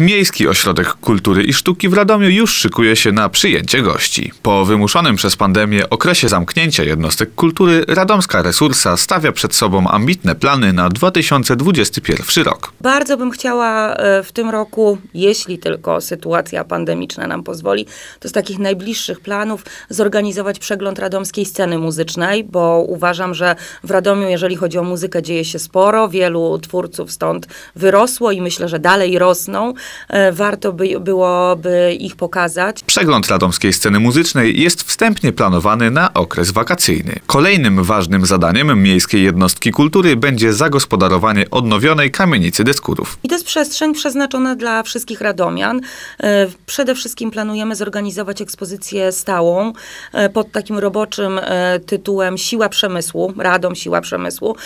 Miejski Ośrodek Kultury i Sztuki w Radomiu już szykuje się na przyjęcie gości. Po wymuszonym przez pandemię okresie zamknięcia jednostek kultury, Radomska Resursa stawia przed sobą ambitne plany na 2021 rok. Bardzo bym chciała e, w tym roku, jeśli tylko sytuacja pandemiczna nam pozwoli, to z takich najbliższych planów zorganizować przegląd radomskiej sceny muzycznej, bo uważam, że w Radomiu, jeżeli chodzi o muzykę, dzieje się sporo. Wielu twórców stąd wyrosło i myślę, że dalej rosną. E, warto by, byłoby ich pokazać. Przegląd radomskiej sceny muzycznej jest wstępnie planowany na okres wakacyjny. Kolejnym ważnym zadaniem Miejskiej Jednostki Kultury będzie zagospodarowanie odnowionej kamienicy deskurów. I to jest przestrzeń przeznaczona dla wszystkich radomian. E, przede wszystkim planujemy zorganizować ekspozycję stałą e, pod takim roboczym tytułem Siła Przemysłu, Radom Siła Przemysłu.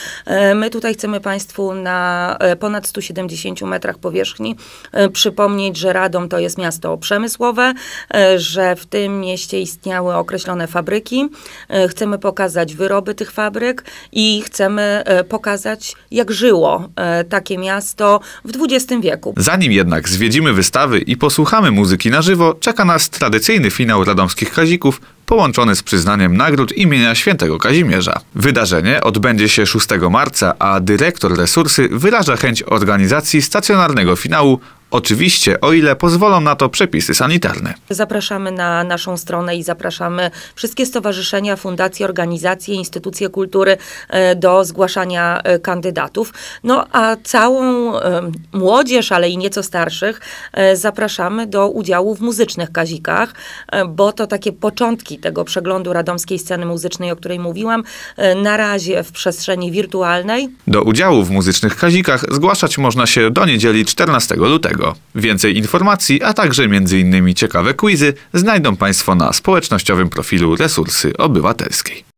My tutaj chcemy Państwu na ponad 170 metrach powierzchni przypomnieć, że Radom to jest miasto przemysłowe, e, że w tym mieście istniały określone fabryki. E, chcemy pokazać wyroby tych fabryk i chcemy e, pokazać, jak żyło takie miasto w XX wieku. Zanim jednak zwiedzimy wystawy i posłuchamy muzyki na żywo, czeka nas tradycyjny finał radomskich kazików, połączony z przyznaniem nagród imienia świętego Kazimierza. Wydarzenie odbędzie się 6 marca, a dyrektor resursy wyraża chęć organizacji stacjonarnego finału Oczywiście, o ile pozwolą na to przepisy sanitarne. Zapraszamy na naszą stronę i zapraszamy wszystkie stowarzyszenia, fundacje, organizacje, instytucje kultury e, do zgłaszania e, kandydatów. No a całą e, młodzież, ale i nieco starszych zapraszamy do udziału w muzycznych kazikach, bo to takie początki tego przeglądu radomskiej sceny muzycznej, o której mówiłam, na razie w przestrzeni wirtualnej. Do udziału w muzycznych kazikach zgłaszać można się do niedzieli 14 lutego. Więcej informacji, a także m.in. ciekawe quizy znajdą Państwo na społecznościowym profilu Resursy Obywatelskiej.